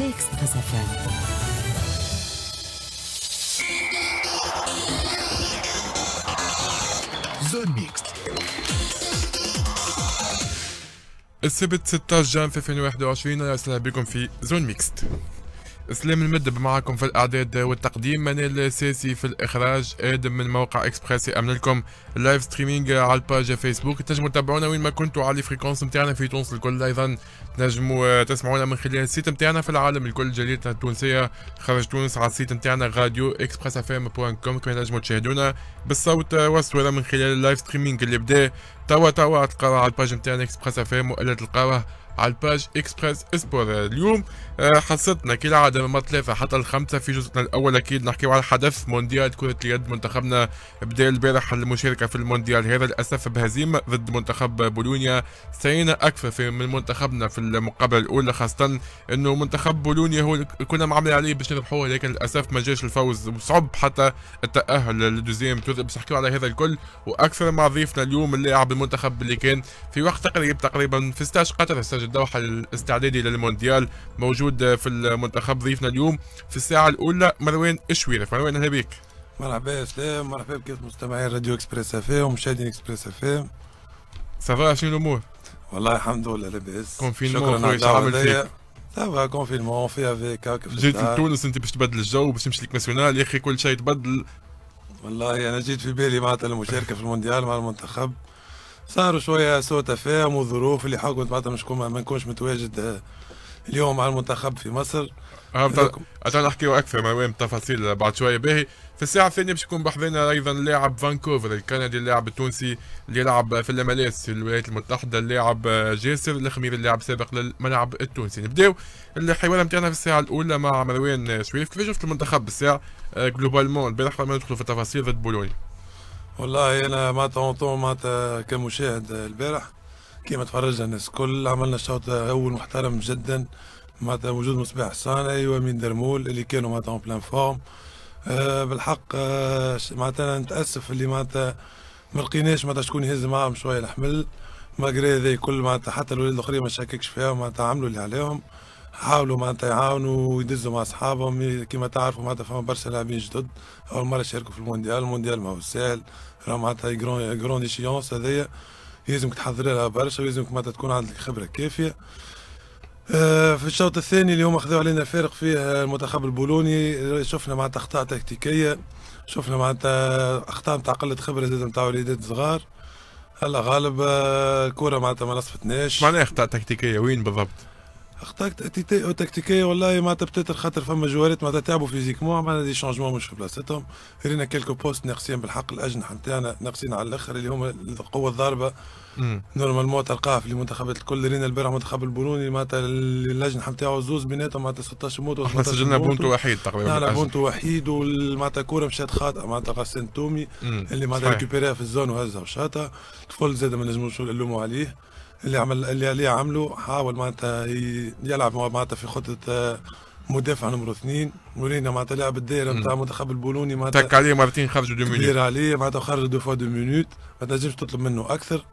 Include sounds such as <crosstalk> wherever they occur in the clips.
C'est Express FM. السبت 16 جان 2021 اهلا وسهلا بكم في زون ميكست اسلام المدب معكم في الاعداد والتقديم منال الساسي في الاخراج ادم من موقع اكسبريس امن لكم اللايف ستريمينغ على الباج فيسبوك تنجموا تتابعونا وين ما كنتوا على الفريكونس نتاعنا في تونس الكل ايضا تنجموا آه، تسمعونا من خلال السيت نتاعنا في العالم الكل جريدتنا التونسيه خرج تونس على السيت نتاعنا راديو اكسبريس اف ام بوان كوم كما تنجموا تشاهدونا بالصوت آه، والصوره من خلال اللايف ستريمينغ اللي بدا توا توا تلقاوه على الباج نتاعنا اكسبريس اف ام والا تلقاوه على الباج اكسبريس سبور اليوم آه، حصتنا كالعادة من ما ثلاثة حتى الخمسة في جزءنا الأول أكيد نحكيو على حدث مونديال كرة اليد منتخبنا بداية البارح المشاركة في المونديال هذا للأسف بهزيمة ضد منتخب بولونيا سعينا أكثر من منتخبنا في المقابلة الأولى خاصة أنه منتخب بولونيا هو كنا معاملين عليه باش نربحوه لكن للأسف ما جاش الفوز وصعب حتى التأهل للدوزيام تور باش نحكيو على هذا الكل وأكثر مع ضيفنا اليوم اللاعب المنتخب اللي كان في وقت قريب تقريبا في 16 قطر ستاج الدوحة الاستعدادي للمونديال موجود موجود في المنتخب ضيفنا اليوم في الساعه الاولى مروان الشويرة مروان اهلا بك مرحبا يا سلام مرحبا بك مستمعي راديو اكسبريس اف ام ومشاهدين اكسبريس اف ام سافا شنو الامور؟ والله الحمد لله لاباس كونفينمون شكرا على سافا كونفينمون في افيك هكا جيت لتونس انت باش تبدل الجو باش تمشي لك ناسيونال يا اخي كل شيء تبدل والله انا جيت في بالي معناتها المشاركه في المونديال مع المنتخب صاروا شويه سوء تفاهم وظروف اللي حاولت معناتها مش ما نكونش متواجد آه، اليوم على المنتخب في مصر أنا نحكي اكثر مروان تفاصيل بعد شويه باهي في الساعه الثانيه باش يكون بحضنا ايضا لاعب فانكوفر الكندي اللاعب التونسي اللي لعب في الاماليس في الولايات المتحده اللاعب جاسر الخمير اللاعب سابق للملعب التونسي نبداو الحوار نتاعنا في الساعه الاولى مع مروان شويف كيف شفت المنتخب بالساعه جلوبالمون آه، البارح ما ندخلوا في التفاصيل ضد بولونيا والله انا ما طونطون معناتها كمشاهد البارح كيما تفرجنا الناس الكل عملنا شوط اول محترم جدا معناتها وجود مصباح الصانعي ومين درمول اللي كانوا معناتها اون بلان فورم أه بالحق أه معناتها نتاسف اللي معناتها ما لقيناش معناتها شكون يهز معاهم شويه الحمل ماجري هذا كل معناتها حتى الولاد الاخرين ما شككش فيهم معناتها عملوا اللي عليهم حاولوا معناتها يعاونوا ويدزوا مع اصحابهم كما تعرفوا معناتها فما برشا لاعبين جدد اول مره شاركوا في المونديال المونديال ماهو ساهل راه معناتها جرون جرون هذايا يلزمك تحضر لها برشا ويلزمك معناتها تكون عندك خبره كافيه آه، في الشوط الثاني اليوم اخذوا علينا فارق فيه المنتخب البولوني شفنا معناتها اخطاء تكتيكيه شفنا معناتها اخطاء نتاع قله خبره زاد نتاع وليدات صغار هلا غالب آه، الكره معناتها ما نصفتناش معناها اخطاء تكتيكيه وين بالضبط؟ اخطاء تكتيكيه والله معناتها بتاتر خاطر فما جوارات معناتها تعبوا فيزيكمون عملنا دي شونجمون مش في بلاصتهم رينا كيلكو بوست ناقصين بالحق الاجنحه نتاعنا ناقصين على الاخر اللي هما القوه الضاربه نورمالمون تلقاها في المنتخبات الكل رينا البارح منتخب البولوني معناتها الاجنحه نتاعو زوز بيناتهم معناتها 16 موت <laughs> احنا سجلنا بونتو وحيد تقريبا لا بونتو وحيد معناتها كوره مشات خاطئه معناتها غسان تومي اللي معناتها ريكوبيريها في الزون وهزها وشاطها الفول زاد ما نجموش نلوموا عليه اللي عمل اللي, اللي عمله حاول معناتها يلعب معناتها في خطه آه، مدافع نمره اثنين ورينا معناتها لعب الدائره نتاع المنتخب البولوني معناتها تك عليه مرتين خرجوا دو مينوت عليه معناتها خرج دو فوا دو مينوت ما تنجمش تطلب منه اكثر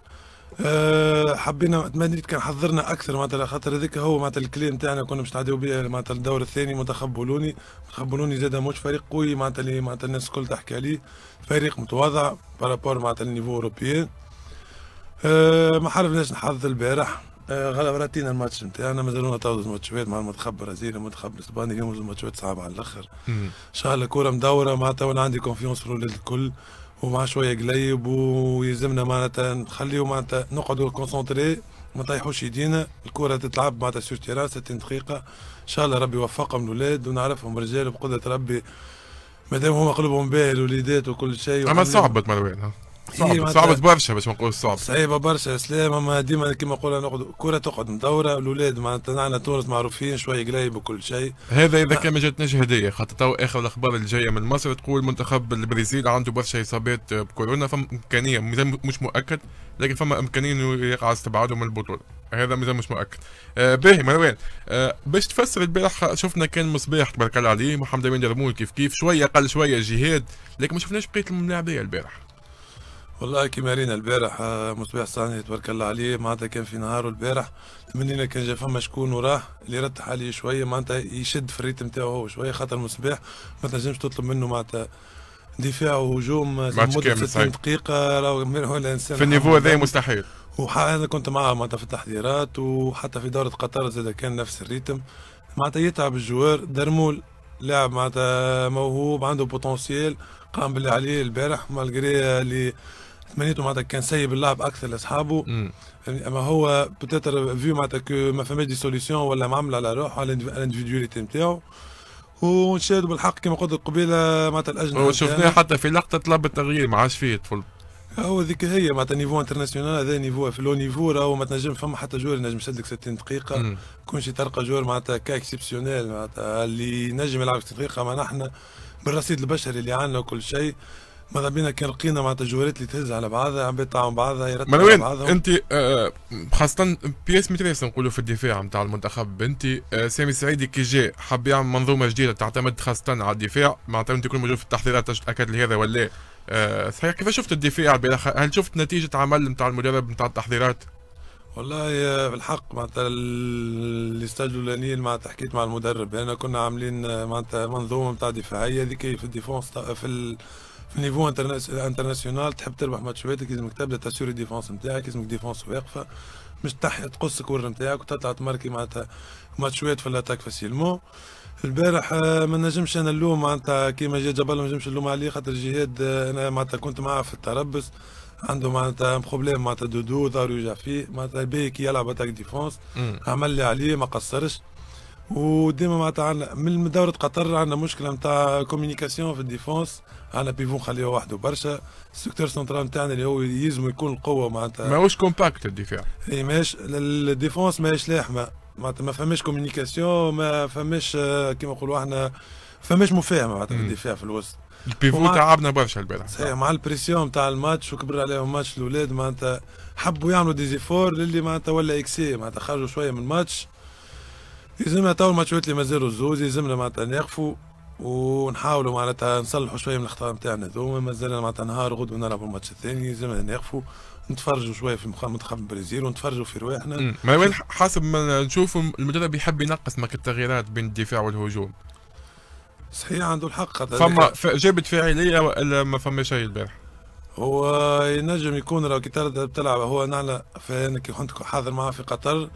أه حبينا تمنيت كان حضرنا اكثر معناتها خاطر هذاك هو معناتها الكلي نتاعنا كنا باش نعديو به معناتها الدور الثاني منتخب بولوني منتخب بولوني زاد مش فريق قوي معناتها اللي معناتها الناس الكل تحكي عليه فريق متواضع بارابور معناتها النيفو اوروبيان آه، ما حرفناش نحظ البارح آه، غلا غلب راتينا الماتش نتاعنا مازالونا تو ماتشات مع المنتخب البرازيلي المنتخب الاسباني اليوم زوج ماتشات صعبه على الاخر ان شاء الله الكوره مدوره معناتها وانا عندي كونفيونس في الاولاد الكل ومع شويه قليب ويلزمنا معناتها نخليو معناتها نقعدوا كونسونتري ما طيحوش ايدينا الكوره تتلعب معناتها سور تيران 60 دقيقه ان شاء الله ربي يوفقهم الاولاد ونعرفهم رجال بقدره ربي مادام هما قلوبهم باهي الوليدات وكل شيء اما صعبت مروان صعب إيه، صعبة برشا باش ما نقولش صعب صعيبة برشا اسلام اما ديما كيما نقول نقعد كرة تقعد مدورة الاولاد معناتها عندنا تونس معروفين شوية قلايب وكل شيء هذا اذا كان ما جاتناش هدية خاطر تو اخر الاخبار اللي جاية من مصر تقول منتخب البرازيل عنده برشا اصابات بكورونا فما امكانية مش مؤكد لكن فما امكانية انه يقع استبعاده من البطولة هذا مازال مش مؤكد آه باهي مروان آه باش تفسر البارح شفنا كان مصباح تبارك الله عليه محمد امين درمول كيف كيف شويه قل شويه جهاد لكن ما شفناش بقيه الملاعبيه البارح والله كيما مارينا البارح آه، مصباح صاني تبارك الله عليه معناتها كان في نهاره البارح تمنينا كان جا فما شكون وراه اللي رتح عليه شويه معناتها يشد في الريتم نتاعو هو شويه خاطر مصباح ما تنجمش تطلب منه معناتها دفاع وهجوم لمده 60 دقيقه راهو هو الانسان في النيفو هذا مستحيل وحنا كنت معاه معناتها في التحضيرات وحتى في دوره قطر زاد كان نفس الريتم معناتها يتعب الجوار درمول لاعب معناتها موهوب عنده بوتنسيال قام باللي عليه البارح مالغري اللي ثمانيتهم معناتها كان سيب اللعب اكثر لاصحابه يعني اما هو بتاتر فيو معناتها كو ما فماش دي سوليسيون ولا معمل على روحه على الانديفيدواليتي نتاعو ونشاهد بالحق كما قلت قبيله معناتها الاجنبي وشفناه حتى في لقطه طلب التغيير ما عادش فيه طفل هو ذيك هي معناتها نيفو انترناسيونال هذا نيفو في لو نيفو راهو ما تنجم فما حتى جوار نجم يسدلك 60 دقيقه كون شي ترقى جوار معناتها كا اكسبسيونيل معناتها اللي نجم يلعب 60 دقيقه ما نحن بالرصيد البشري اللي عندنا وكل شيء ماذا بينا كان لقينا مع تجوالات اللي تهز على بعضها عم بيطعم بعضها يرتب على بعضها انت آه, آه، خاصة بياس متريس نقولوا في الدفاع نتاع المنتخب انت آه سامي السعيدي كي جاء حب يعمل منظومة جديدة تعتمد خاصة على الدفاع معناتها انت تكون موجود في التحضيرات تأكد لهذا ولا آه صحيح كيف شفت الدفاع هل شفت نتيجة عمل نتاع المدرب نتاع التحضيرات؟ والله بالحق آه، معناتها الاستاد الاولانيين معناتها حكيت مع المدرب انا يعني كنا عاملين آه، معناتها منظومه نتاع دفاعيه هذيك في الديفونس في ال... في نيفو انترناسيونال تحب تربح كي لازمك تبدا تاسيوري ديفونس نتاعك لازمك ديفونس واقفه مش تحي تقص الكور نتاعك وتطلع تماركي معناتها ماتشات في الاتاك فاسيلمون البارح آه، ما نجمش انا اللوم معناتها كيما جا جبل ما نجمش اللوم عليه خاطر جهاد آه، انا معناتها كنت معاه في التربص عنده معناتها بروبليم معناتها دودو دار يوجع فيه معناتها باهي يلعب اتاك ديفونس عمل لي عليه ما قصرش وديما معناتها من دورة قطر عندنا مشكلة نتاع كوميونيكاسيون في الديفونس احنا بيفون خليه وحده برشا السيكتور سنترال نتاعنا اللي هو يلزم يكون القوه معناتها ماهوش كومباكت الدفاع اي ماهيش الديفونس ماهيش لاحمه معناتها ما فماش كوميونيكاسيون ما فماش آه، كيما نقولوا احنا فماش مفاهمه معناتها في الدفاع في الوسط البيفو تعبنا برشا البارح صحيح مع البريسيون تاع الماتش وكبر عليهم ماتش الاولاد معناتها حبوا يعملوا ديزيفور للي معناتها ولا اكسي معناتها خرجوا شويه من الماتش يلزمنا تو الماتشات اللي مازالوا الزوز يلزمنا معناتها نقفوا ونحاولوا معناتها نصلحوا شويه من الاخطاء نتاعنا ذوما مازال معناتها نهار غدوه نلعبوا الماتش الثاني لازمنا نقفوا نتفرجوا شويه في منتخب البرازيل ونتفرجوا في رواحنا ما حسب ما نشوف المدرب يحب ينقص ماك التغييرات بين الدفاع والهجوم صحيح عنده الحق فما جابت فاعليه ولا ما فما شيء البارح هو ينجم يكون راه كي تلعب هو نعلى فانا كي كنت حاضر معاه في قطر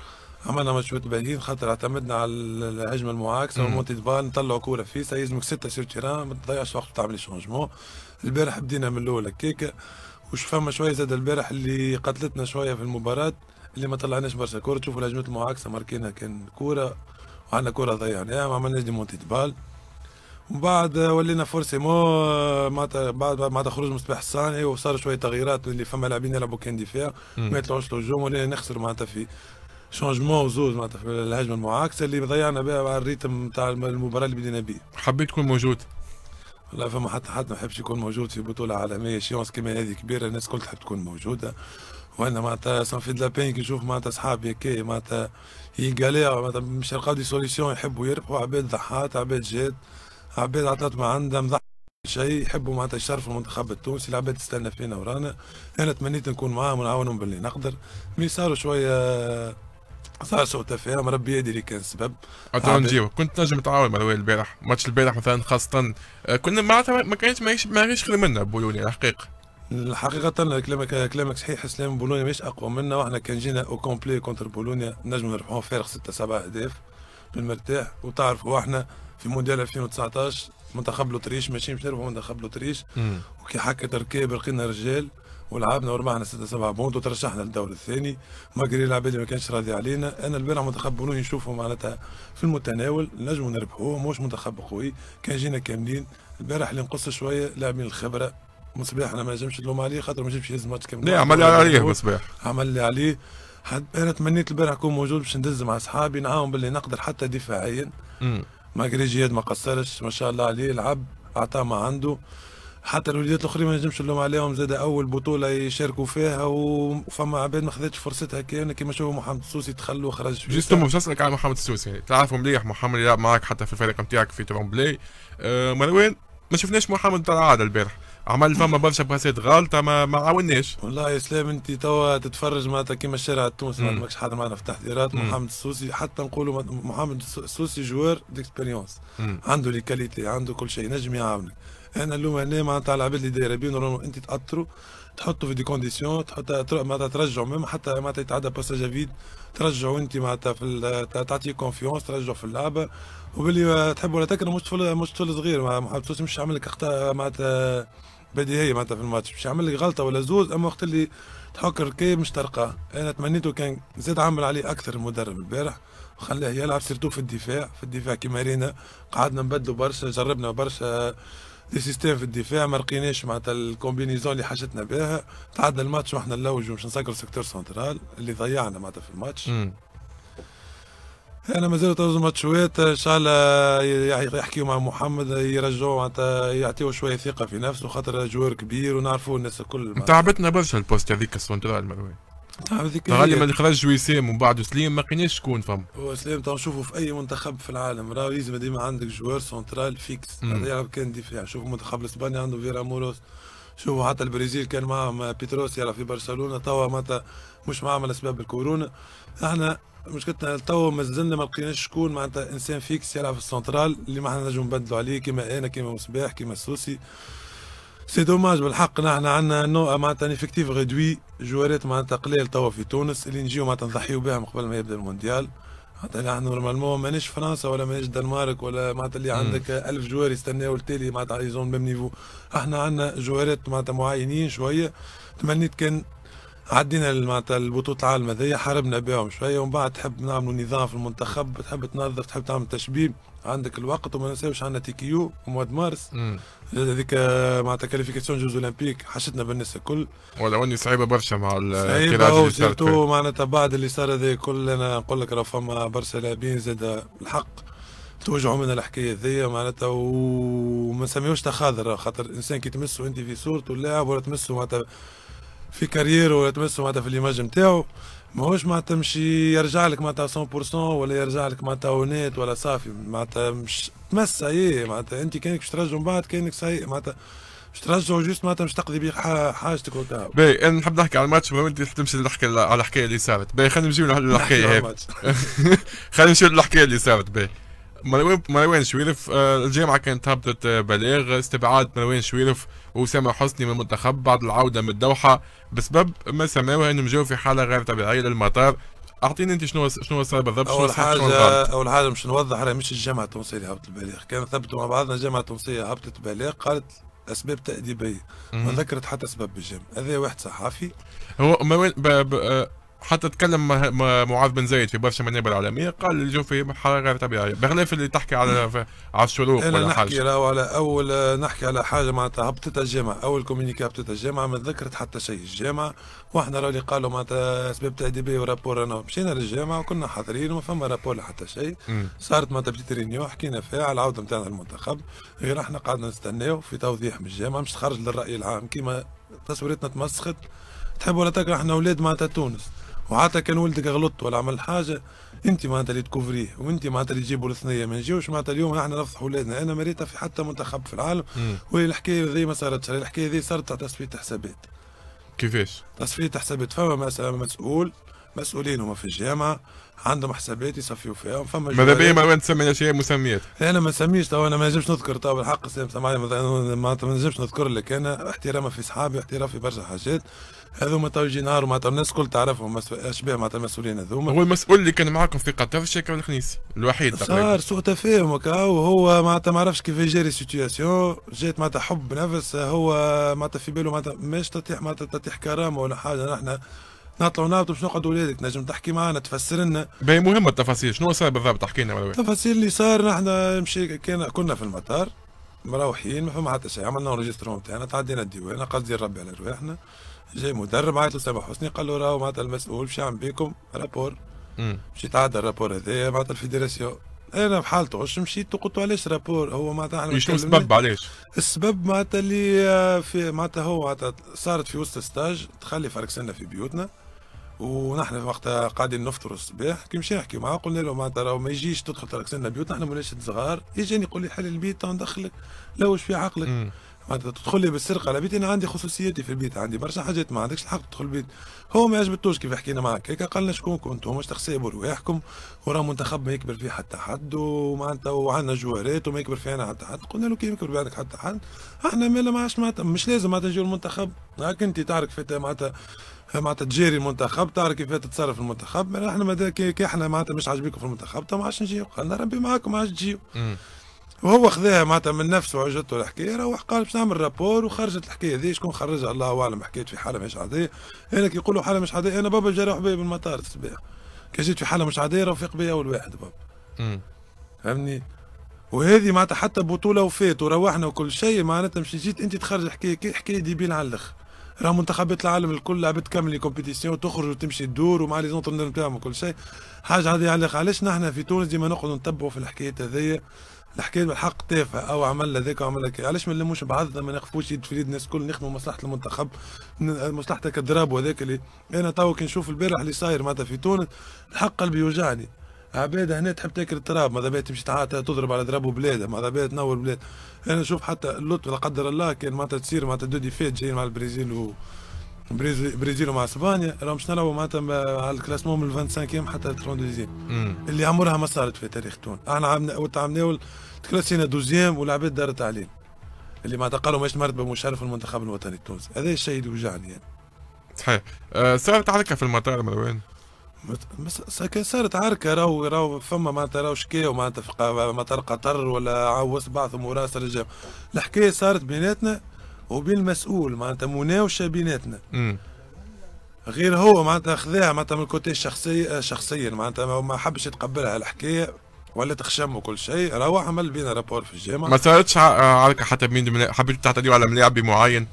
عملنا مجهود بديل خاطر اعتمدنا على الهجمه المعاكسه ومونتي بال نطلعوا كوره فيسا يلزمك سته سير تيران ما تضيعش وقت تعمل شونجمون البارح بدينا من الاول هكاك وش فما شويه زاد البارح اللي قتلتنا شويه في المباراه اللي ما طلعناش برشا كوره تشوفوا الهجمات المعاكسه ماركينا كان كوره وعندنا كوره ضيعناها ما عملناش دي مونتي بال ومن بعد ولينا فورسيمون معناتها بعد معناتها خروج مصباح الصاني وصار شويه تغييرات اللي فما لاعبين يلعبوا كان دفاع ما يطلعوش للهجوم ولينا نخسر معناتها في شونجمون وزوز معناتها في الهجمه المعاكسه اللي ضيعنا بها على الريتم نتاع المباراه اللي بدينا بيه. حبيت تكون موجود؟ لا فما حتى حد ما يحبش يكون موجود في بطوله عالميه شيونس كيما هذه كبيره الناس الكل تحب تكون موجوده وانا معناتها سان في دلابين كي نشوف معناتها اصحابي هكا معناتها يقاليو معناتها مش لقاو دي سوليسيون يحبوا يربحوا عباد ضحات عباد جات عباد عطات ما عندها مضحك شيء يحبوا معناتها يشرفوا المنتخب التونسي العباد تستنى فينا ورانا انا تمنيت نكون معاهم ونعاونهم باللي نقدر مي صاروا شويه صار سوء تفاهم ربي يدري اللي كان السبب عطونا نجيو كنت نجم تعاون مروان البارح ماتش البارح مثلا خاصة آه، كنا معناتها ما كانش ماهيش خير منا بولونيا الحقيقة الحقيقة كلامك كلامك صحيح سلام بولونيا مش أقوى منا وإحنا كان جينا أو كومبلي كونتر بولونيا نجم نربحوا فارق ستة سبعة أهداف بالمرتاح وتعرفوا إحنا في مونديال 2019 منتخب لوتريش ماشي مش نربحوا منتخب لوتريش وكي حكت ركاب لقينا رجال ولعبنا وربحنا 6 7 بونت وترشحنا للدور الثاني ماجري العباد ما كانش راضي علينا انا البارح منتخب بنوني نشوفه معناتها في المتناول نجموا نربحوه مش منتخب قوي كان جينا كاملين البارح اللي نقص شويه لاعبين الخبره مصباح انا ما نجمش نلوم عليه خاطر ما نجمش يهز ماتش كامل لا عمل عليه مصباح عمل لي عليه حد انا تمنيت البارح اكون موجود باش ندز مع اصحابي نعاون باللي نقدر حتى دفاعيا ما جياد ما قصرش ما شاء الله عليه لعب اعطى ما عنده حتى الوليدات الاخرين ما نجمش نلوم عليهم زاد اول بطوله يشاركوا فيها وفما عباد ما خذتش فرصتها كان كيما شوف محمد السوسي تخلوا وخرج جست باش نسالك على محمد السوسي يعني تعرفوا مليح محمد يلعب معاك حتى في الفريق نتاعك في ترون بلاي آه مروان ما شفناش محمد ترى العاده البارح عمل فما <laughs> برشا باسات غلطه ما, ما عاوناش والله يا سلام انت توا تتفرج معناتها كيما الشارع التونسي ما ماكش حاضر معنا في التحضيرات محمد السوسي حتى نقولوا محمد السوسي جوار ديكسبيريونس عنده لي كاليتي عنده كل شيء نجم يعاونك انا اللوم هنا معناتها على العباد اللي دايره بيهم رونو انت تاثروا تحطوا في دي كونديسيون تحط معناتها ترجعوا ميم حتى معناتها يتعدى باساج فيد ترجعوا انت معناتها في تعطيه كونفيونس ترجعوا في اللعبه وباللي تحب ولا تكره مش طفل مش طفل صغير ما مش يعمل لك اخطاء معناتها بديهيه معناتها في الماتش مش يعمل لك غلطه ولا زوز اما وقت اللي تحك ركيه مش ترقاه انا تمنيته كان زاد عمل عليه اكثر المدرب البارح وخلاه يلعب سيرتو في الدفاع في الدفاع كيما رينا قعدنا نبدلوا برشا جربنا برشا دي سيستيم في الدفاع ما لقيناش معناتها الكومبينيزون اللي حاجتنا بها تعدى الماتش واحنا نلوج باش نسكر سيكتور سنترال اللي ضيعنا معناتها في الماتش انا مازال تو ماتشوات ان شاء الله يحكيوا مع محمد يرجعوا معناتها يعطيو شويه ثقه في نفسه خاطر جوار كبير ونعرفوا الناس الكل تعبتنا برشا البوست هذيك السنترال مروان غالي ما خرج وسام ومن بعد سليم ما لقيناش شكون فهم هو سليم نشوفوا في اي منتخب في العالم راه لازم ديما عندك جوار سونترال فيكس يلعب كان دفاع شوف منتخب الاسباني عنده فيرا موروس شوفوا حتى البرازيل كان معاهم بيتروس يلعب في برشلونه توا متى مش معاهم اسباب الكورونا احنا مشكلتنا توا مازلنا ما لقيناش شكون معناتها انسان فيكس يلعب في السونترال اللي ما احنا نجم نبدلوا عليه كما انا كما مصباح كما السوسي سي دوماج بالحق نحن عندنا نوع معناتها ايفيكتيف غدوي جوارات معناتها قليل توا في تونس اللي نجيو معناتها نضحيو بهم قبل ما يبدا المونديال معناتها عندنا نورمالمون مانيش فرنسا ولا مانيش دنمارك ولا معناتها اللي عندك ألف جوار يستناو التالي معناتها ايزون ميم نيفو احنا عندنا جوارات معناتها معينين شويه تمنيت كان عدينا معناتها البطولة العالم هذيا حاربنا بهم شوية ومن بعد تحب نعملوا نظام في المنتخب تحب تنظف تحب تعمل تشبيب عندك الوقت وما ننساوش عندنا تي كيو ومواد مارس هذيك معناتها كاليفيكاسيون جوز اولمبيك حشتنا بالناس الكل ولا واني صعيبه برشا مع الكيرات صعيبه معناتها بعد اللي صار هذا الكل انا نقول لك راه فما برشا لاعبين زاد الحق توجعوا من الحكايه هذيا معناتها وما نسميوش تخاذر خاطر الانسان كي تمسه انت في صورته اللاعب ولا تمسه معناتها في كاريرو يتمسوا معناتها في ليماج نتاعو ماهوش معناتها تمشي يرجع لك معناتها 100% ولا يرجع لك معناتها اونيت ولا صافي معناتها مش تمس ايه معناتها انت كانك باش ترجع من بعد كانك سيء معناتها باش ترجعوا جوست معناتها باش تقضي بيه حاجتك وتاع باهي انا نحب نحكي على الماتش المهم انت تمشي نحكي على الحكايه اللي صارت باهي خلينا نمشيو للحكايه هذه خلينا نمشيو للحكايه اللي صارت باهي مروان مروان شويرف آه، الجامعة كانت هبطت آه، بلاغ استبعاد مروان شويرف وأسامة حسني من المنتخب بعد العودة من الدوحة بسبب ما سماوها انهم جاوا في حالة غير طبيعية للمطار اعطيني انت شنو شنو صار بالضبط اول حاجه اول حاجه باش نوضح راه مش الجامعه التونسيه اللي هبطت بلاغ كان ثبتوا مع بعضنا الجامعه التونسيه هبطت بلاغ قالت اسباب تاديبيه ما ذكرت حتى سبب بالجامعه هذا واحد صحافي هو آه، حتى تكلم معاذ بن زايد في برشا منابر اعلاميه قال الجو الجوفي حراره طبيعيه بخلاف اللي تحكي على على الشروق ولا نحكي حاجه نحكي على اول نحكي على حاجه معناتها هبطتها الجامعه اول كومينيكا هبطتها الجامعه ما ذكرت حتى شيء الجامعه واحنا راهو اللي قالوا معناتها اسباب تأديبية دي بي ورابور أنا مشينا للجامعه وكنا حاضرين وما فما رابور لا حتى شيء صارت معناتها بديت رينيو حكينا فيها على العوده نتاعنا المنتخب غير احنا قعدنا نستناو في توضيح من الجامعه مش تخرج للراي العام كيما تصويرتنا تمسخت تحب ولا تكره احنا اولاد معناتها تونس وحتى كان ولدك غلط ولا عمل حاجه انت ما اللي تكوفريه وانت ما اللي تجيبوا الاثنيه ما نجيوش معناتها اليوم احنا نفضح اولادنا انا مريتها في حتى منتخب في العالم الحكاية ذي ما صارتش الحكايه ذي صارت تصفيه حسابات كيفاش؟ تصفيه حسابات فما مسؤول مسؤولين هما في الجامعه عندهم حسابات يصفيوا فيهم فما ماذا بيا ما تسميناش اشياء مسميات انا ما نسميش تو انا ما نجمش نذكر تو بالحق معناتها ما نجمش نذكر لك انا احتراما في صحابي احترام في برشا حاجات هذوما تو يجي نهار معناتها الناس الكل تعرفهم اشباه معناتها المسؤولين هذوما هو المسؤول اللي كان معاكم في في الشركه والخنيسي الوحيد تقريبا صار سوء تفاهم وهو معناتها ما عرفش كيف يجري السيتياسيون جات معناتها حب نفس هو معناتها في باله معناتها مش تطيح معناتها تطيح كرامه ولا حاجه نحن نطلعوا نهبطوا باش نقعدوا ولادك نجم تحكي معنا تفسر لنا باهي مهمه التفاصيل شنو صار بالضبط احكي لنا التفاصيل اللي صار نحن مشي كنا كنا في المطار مروحين ما فما حتى شيء عملنا اونجسترون تاعنا تعدينا الديوان قصدي نربي على رواحنا جاي مدرب عيط لسامح حسني قال له راهو معناتها المسؤول باش يعمل بيكم رابور باش يتعدى الرابور هذايا معناتها الفيدراسيون انا بحالته غش مشيت قلت له علاش رابور هو معناتها احنا شنو السبب علاش؟ السبب معناتها اللي في معناتها هو معناتها صارت في وسط ستاج تخلي فرق سنه في بيوتنا ونحن وقتها قاعدين نفطروا الصباح كي مشى يحكي معاه قلنا له معناتها راه ما يجيش تدخل ترك سنه بيوت نحن مولاش صغار يجاني يقول لي حل البيت ندخلك لا وش في عقلك معناتها تدخل لي بالسرقه على بيتي انا عندي خصوصيتي في البيت عندي برشا حاجات ما عندكش الحق تدخل البيت هو ما عجبتوش كيف حكينا معك هيك قال لنا شكون كنتم واش تحسبوا رواحكم وراه منتخب ما يكبر فيه حتى حد ومعناتها وعندنا جوارات وما يكبر فينا حتى حد قلنا له كيف يكبر عندك حتى حد احنا ما عادش معناتها مش لازم معناتها نجيو المنتخب هاك انت تعرف معناتها معناتها تجاري المنتخب تعرف كيف تتصرف المنتخب ما احنا ماذا كي احنا معناتها مش عاجبكم في المنتخب تو ما عادش نجيو لنا ربي معاكم ما عادش تجيو وهو خذاها معناتها من نفسه عجته الحكايه روح قال باش نعمل رابور وخرجت الحكايه هذه شكون خرجها الله اعلم حكيت في حاله مش عاديه انا كي يقولوا حاله مش عاديه انا بابا جا بيا بالمطار الصباح كي جيت في حاله مش عاديه رفيق بيا اول واحد بابا فهمني وهذه معناتها حتى بطوله وفات وروحنا وكل شيء معناتها مش جيت انت تخرج حكايه حكايه ديبيل على الاخر راه منتخبات العالم الكل لعبت كامل لي كومبيتيسيون وتخرج وتمشي تدور ومع لي زونترنور نتاعهم وكل شيء حاجه هذه يعلق علاش نحن في تونس ديما نقعدوا نتبعوا في الحكايات هذيا الحكايه بالحق تافهه او عمل هذاك وعمل هذاك علاش ما نلموش بعضنا ما نخفوش يد في يد الناس الكل نخدموا مصلحه المنتخب مصلحتك الدراب وهذاك اللي انا تو كي نشوف البارح اللي صاير معناتها في تونس الحق قلبي يوجعني عباد هنا تحب تاكل التراب ماذا بيت تمشي تعاتها تضرب على ضرب بلادها ماذا بيت تنور بلاد انا نشوف حتى اللوت لا قدر الله كان معناتها تصير معناتها دو ديفيت جايين مع البرازيل و برازيل ومع اسبانيا راهم باش نلعبوا معناتها على الكلاسمون من 25 حتى 32 اللي عمرها ما صارت في تاريخ تونس احنا عملنا وقت عملنا تكلاسينا دوزيام والعباد دارت علينا اللي ما قالوا ماش مرتبه مشرف المنتخب الوطني التونسي هذا الشيء اللي وجعني يعني صحيح أه صارت عليك في المطار مروان صارت عركه راهو راهو فما معناتها راهو شكاو معناتها في مطار قطر ولا عوس بعثهم مراسل للجامعة الحكايه صارت بيناتنا وبين المسؤول معناتها مناوشه بيناتنا غير هو معناتها خذاها معناتها من الكوتي الشخصي شخصيا معناتها ما حبش يتقبلها الحكايه ولا تخشم وكل شيء روح عمل بينا رابور في الجامعه ما صارتش عركه حتى بين حبيت تعتديوا على ملاعب معين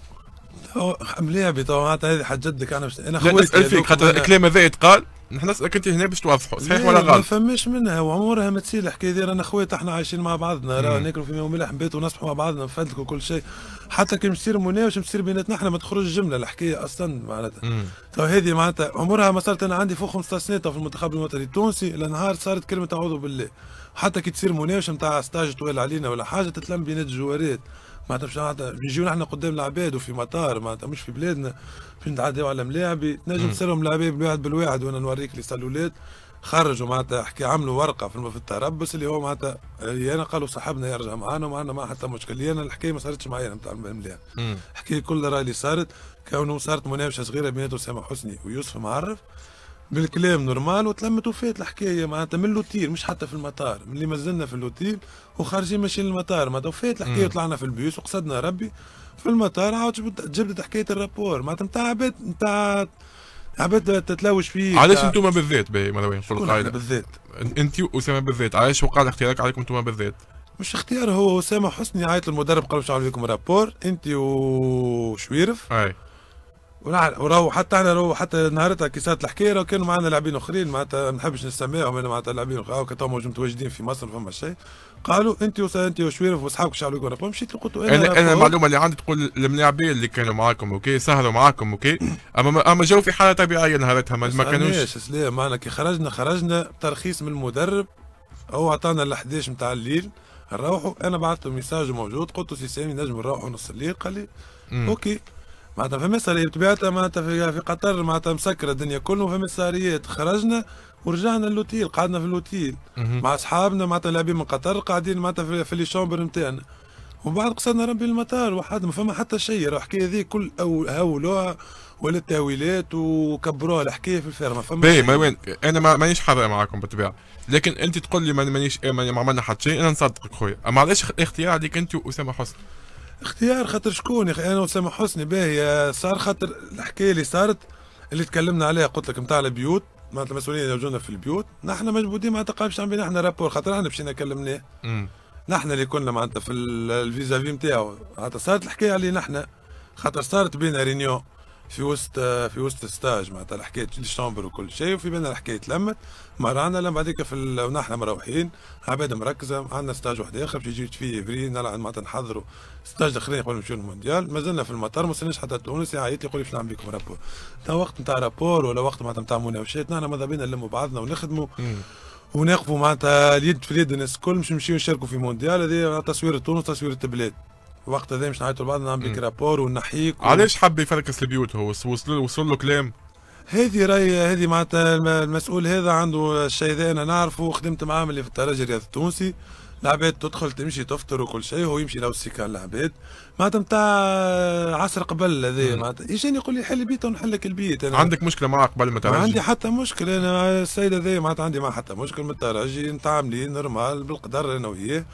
ملاعبي طبعا هذه حاجتك انا انا خويا خاطر الكلام هذا يتقال نحن نسالك انت هنا باش توضحوا صحيح ولا غلط؟ ما فماش منها وعمرها ما تصير الحكايه دي رانا خوات احنا عايشين مع بعضنا راه ناكلوا في يوم ملح نباتوا ونصبحوا مع بعضنا نفدلكوا كل شيء حتى كي تصير مناوشه تصير بيناتنا احنا ما تخرج جمله الحكايه اصلا معناتها تو هذه معناتها عمرها ما صارت انا عندي فوق 15 سنه في المنتخب الوطني التونسي لنهار صارت كلمه اعوذ بالله حتى كي تصير مناوشه نتاع ستاج طويل علينا ولا حاجه تتلم بينات الجوارات معناتها باش نجيو نحن قدام العباد وفي مطار معناتها مش في بلادنا باش نتعداو على ملاعبي تنجم تسالهم العباد بالواحد بالواحد وانا نوريك لي الاولاد خرجوا معناتها حكي عملوا ورقه في التربص اللي هو معناتها انا قالوا صاحبنا يرجع معانا ومعنا ما حتى مشكل انا الحكايه ما صارتش معايا نتاع الملاعب الحكايه كل راهي اللي صارت كونه صارت مناوشه صغيره بينات اسامه حسني ويوسف معرف بالكلام نورمال وتلمت وفات الحكايه معناتها من اللوتير مش حتى في المطار من اللي مازلنا في اللوتير وخارجين ماشيين للمطار معناتها وفات الحكايه وطلعنا في البيوس وقصدنا ربي في المطار عاود جبدت حكايه الرابور معناتها نتاع عباد نتاع عباد تتلوش فيه علاش انتم بالذات باهي ماذا وين نقول القاعده بالذات انت واسامه بالذات علاش وقع الاختيارك عليكم انتم بالذات مش اختيار هو اسامه حسني عيط للمدرب قال باش نعمل لكم رابور انت وشويرف اي ونحن وراهو حتى احنا لو حتى نهارتها كي صارت الحكايه كانوا معنا لاعبين اخرين معناتها ما نحبش نسميهم انا معناتها لاعبين اخرين متواجدين في مصر فما شيء قالوا انت انت وشويرف واصحابك شعلوا يقولوا لك مشيت قلت انا انا, أنا المعلومه اللي عندي تقول الملاعبين اللي كانوا معاكم اوكي سهروا معاكم اوكي اما اما جو في حاله طبيعيه نهارتها ما كانوش سلام معنا كي خرجنا خرجنا ترخيص من المدرب هو عطانا ال 11 نتاع الليل نروحوا انا بعثت له ميساج موجود قلت له سي سامي نجم نروحوا نص الليل قال لي اوكي معناتها فما ساريات بطبيعتها معناتها في, في قطر معناتها مسكره الدنيا كلها وفما ساريات خرجنا ورجعنا للوتيل قعدنا في الوتيل مع اصحابنا معناتها لاعبين من قطر قاعدين معناتها في لي شومبر نتاعنا ومن بعد قصدنا ربي المطار وحد ما فما حتى شيء الحكايه ذي كل أو هولوها ولا التاويلات وكبروها الحكايه في الفيرما ما فما باهي ما وين انا مانيش حاضر معاكم بالطبيعه لكن انت تقول لي مانيش ما عملنا حتى شيء انا نصدقك خويا معلش اختيار عليك انت واسامه حسن اختيار خاطر شكون يا اخي انا وسام حسني باهي صار خاطر الحكايه اللي صارت اللي تكلمنا عليها قلت لك نتاع البيوت معناتها المسؤولين اللي يوجدونا في البيوت نحن مجبودين معناتها قابش باش نعمل احنا رابور خاطر احنا مشينا كلمناه نحن اللي كنا معناتها في الفيزافي نتاعو معناتها صارت الحكايه علينا نحن خاطر صارت بينا رينيون في وسط في وسط الستاج معناتها الحكايه الشامبر وكل شيء وفي بالنا الحكايه تلمت رانا لما بعديك في ونحن مروحين عباد مركزه عندنا ستاج واحد اخر باش يجي في افري نلعب معناتها نحضروا ستاج الاخرين قبل نمشيو للمونديال مازلنا في المطار ما وصلناش حتى تونس يعيط لي يقول لي باش نعمل بكم رابور وقت نتاع رابور ولا وقت معناتها نتاع مناوشات نحن ماذا بينا نلموا بعضنا ونخدموا ونقفوا معناتها اليد في اليد الناس الكل مش نمشيو نشاركوا في مونديال هذه تصوير تونس تصوير البلاد وقت هذا مش نعيطوا لبعضنا نعمل كرابور رابور ونحيك و... علاش حب يفركس البيوت هو وصل وصل له كلام هذه راي هذه معناتها المسؤول هذا عنده الشيء هذا انا نعرفه خدمت معاه اللي في الترجي الرياضي التونسي العباد تدخل تمشي تفطر وكل شيء هو يمشي لو السيكان العباد معناتها نتاع عصر قبل هذا معناتها يجيني يقول لي حل بيت ونحل لك البيت أنا عندك مشكله معاه قبل ما ترجي عندي حتى مشكله انا السيد هذا معناتها عندي معاه حتى مشكل من الترجي متعاملين نورمال بالقدر انا وياه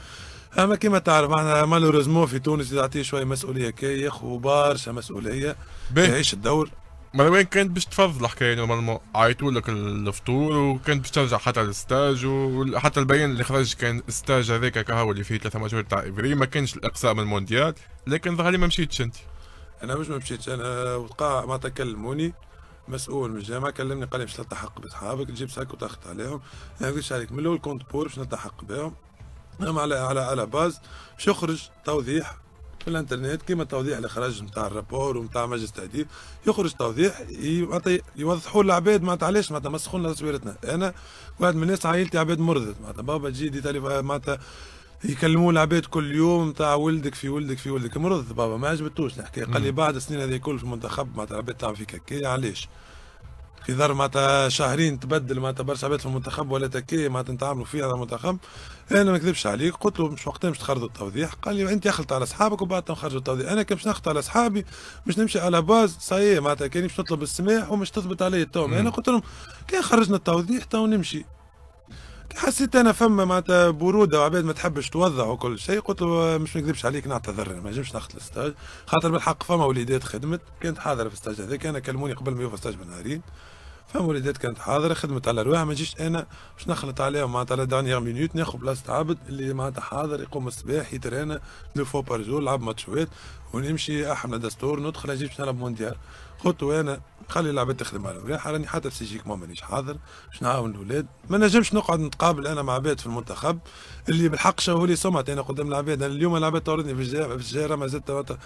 اما كما تعرف احنا مالوريزمون في تونس تعطيه شويه مسؤوليه كيخ وبارشا مسؤوليه يعيش الدور ماذا وين كانت باش تفضل الحكايه نورمالمون عيطوا لك الفطور وكانت باش ترجع حتى للستاج وحتى البيان اللي خرج كان الستاج هذاك كهو اللي فيه ثلاثة مشهور تاع ايفري ما كانش الاقصاء من المونديال لكن ظهر لي ما مشيتش انت انا مش ما مشيتش انا وقع ما تكلموني مسؤول من الجامعه كلمني قال لي باش تلتحق بصحابك تجيب ساك وتاخذ عليهم انا قلت عليك من الاول كنت بور باش نلتحق بهم نعم على على على باز باش يخرج توضيح في الانترنت كيما التوضيح اللي خرج نتاع الرابور ونتاع مجلس التعديل يخرج توضيح يوضحوا للعباد معناتها علاش معناتها مسخون تصويرتنا انا واحد من الناس عائلتي عباد مرضت معناتها بابا تجي دي آه، معناتها يكلموا العباد كل يوم نتاع ولدك في ولدك في ولدك مرض بابا ما عجبتوش الحكايه قال لي بعد السنين هذه كل في المنتخب معناتها العباد تعمل فيك هكايا علاش؟ في ظهر معناتها شهرين تبدل معناتها برشا عباد في المنتخب ولا تكي معناتها نتعاملوا فيها على المنتخب انا ما نكذبش عليك قلت له مش وقتها مش تخرجوا التوضيح قال لي انت اخلط على اصحابك وبعد نخرجوا التوضيح انا كي نخلط على اصحابي مش نمشي على باز ساي معناتها كاني مش نطلب السماح ومش تثبت علي التهمه انا قلت لهم كان خرجنا التوضيح تو نمشي حسيت انا فما معناتها بروده وعباد ما تحبش توضع وكل شيء قلت له مش نكذبش عليك نعتذر ما نجمش ناخذ الاستاج خاطر بالحق فما وليدات خدمت كانت حاضره في الستاج هذاك انا كلموني قبل ما يوفى الستاج بنهارين فما <laughs> وليدات كانت حاضره خدمت على رواها ما جيش انا باش نخلط عليهم معناتها على دانيير مينوت ناخذ بلاصه عبد اللي معناتها حاضر يقوم الصباح يترينا دو فوا بار جور لعب ماتشوات ونمشي احمد دستور ندخل اجيب باش نلعب مونديال قلت انا خلي العباد تخدم على الرياح راني حتى سيجيك ما مانيش حاضر باش نعاون الاولاد ما نجمش نقعد نتقابل انا مع عباد في المنتخب اللي بالحق شو لي سمعتي انا قدام العباد انا اليوم العباد طاردني في الجارة في ما زلت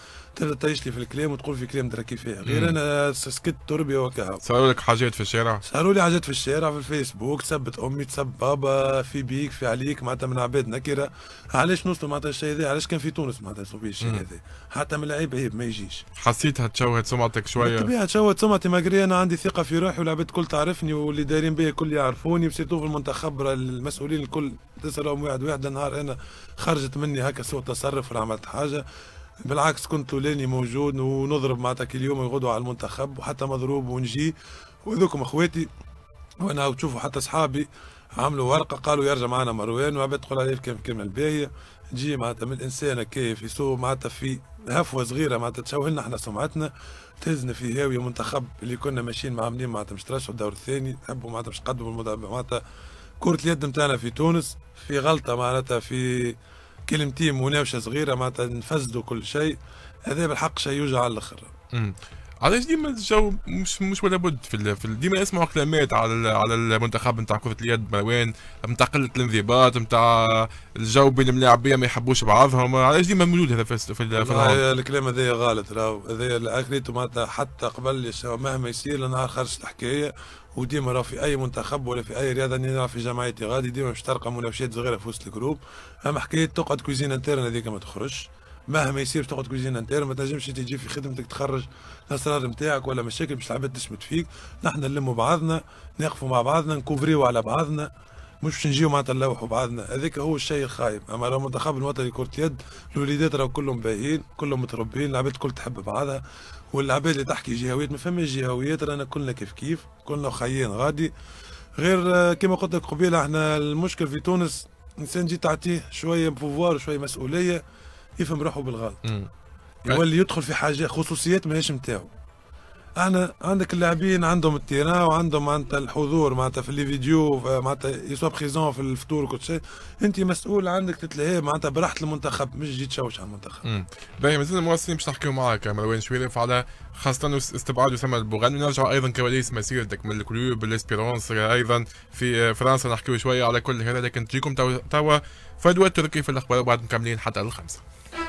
تعيش لي في الكلام وتقول في كلام درا كيفاه غير انا سكت تربية وكهو صاروا لك حاجات في الشارع؟ صاروا لي حاجات في الشارع في الفيسبوك تثبت امي تسب بابا في بيك في عليك معناتها من عباد نكره علاش نوصلوا معناتها الشيء هذا علاش كان في تونس معناتها الشيء هذا حتى من العيب عيب ما يجيش حسيتها تشوهت سمعتك شويه بطبيعه تشوى ثم تماجري انا عندي ثقه في روحي والعباد الكل تعرفني واللي دايرين بيا الكل يعرفوني بسيتو في المنتخب المسؤولين الكل تسالهم واحد واحد نهار انا خرجت مني هكا سوء تصرف ولا عملت حاجه بالعكس كنت لاني موجود ونضرب معناتها كل يوم يغدوا على المنتخب وحتى مضروب ونجي وذوكم اخواتي وانا تشوفوا حتى اصحابي عملوا ورقه قالوا يرجع معنا مروان وعباد تقول عليه كان كلمه الباهيه تجي معناتها من انسانه كيف يسوق معناتها في هفوه صغيره معناتها تشوه لنا احنا سمعتنا تهزنا في هاويه منتخب اللي كنا ماشيين معاملين معناتها مش ترشحوا الدور الثاني نحبوا معناتها باش نقدموا معناتها كرة اليد نتاعنا في تونس في غلطة معناتها في كلمتين مناوشة صغيرة معناتها نفسدوا كل شيء هذا بالحق شيء يوجع على الآخر علاش ديما الجو مش مش ولا بد في, ال... في ال... ديما نسمعوا كلامات على ال... على المنتخب نتاع كره اليد وين نتاع قله الانضباط نتاع الجو بين الملاعبيه ما يحبوش بعضهم علاش ديما موجود هذا في في, ال... في الكلام هذايا غلط راهو هذايا اكليته معناتها حتى قبل مهما يصير انا خرجت الحكايه وديما راه في اي منتخب ولا في اي رياضه يعني انا في جمعيتي غادي ديما باش ترقى مناوشات صغيره في وسط الجروب اما حكايه تقعد كوزينه انترن هذيك ما تخرجش مهما يصير تقعد كوزين انتير ما تنجمش تجي في خدمتك تخرج الاسرار نتاعك ولا مشاكل باش العباد تشمت فيك نحن نلموا بعضنا نقفوا مع بعضنا نكوفريو على بعضنا مش باش نجيو معناتها نلوحوا بعضنا هذاك هو الشيء الخايب اما راه المنتخب الوطني كرة يد الوليدات راهو كلهم باهيين كلهم متربيين العباد الكل تحب بعضها والعباد اللي تحكي جهويات ما فماش جهويات رانا كلنا كيف كيف كلنا خيين غادي غير كما قلت لك قبيله احنا المشكل في تونس الانسان تجي تعطيه شويه بوفوار وشويه مسؤوليه يفهم روحه بالغلط يولي يعني يدخل في حاجه خصوصيات ماهيش نتاعو احنا عندك اللاعبين عندهم التيران وعندهم معناتها الحضور معناتها في لي فيديو معناتها يسوا بريزون في الفطور وكل شيء انت مسؤول عندك تتلهى معناتها براحه المنتخب مش جيت تشوش على المنتخب. باهي مازلنا مواصلين باش نحكيو معاك مروان شويه على خاصة استبعاد يسمى البوغان نرجع أيضا كواليس مسيرتك من الكلوب بالاسبيرونس أيضا في فرنسا نحكيو شوية على كل هذا لكن تجيكم توا فدوى التركي في الأخبار وبعد مكملين الحلقة الخامسة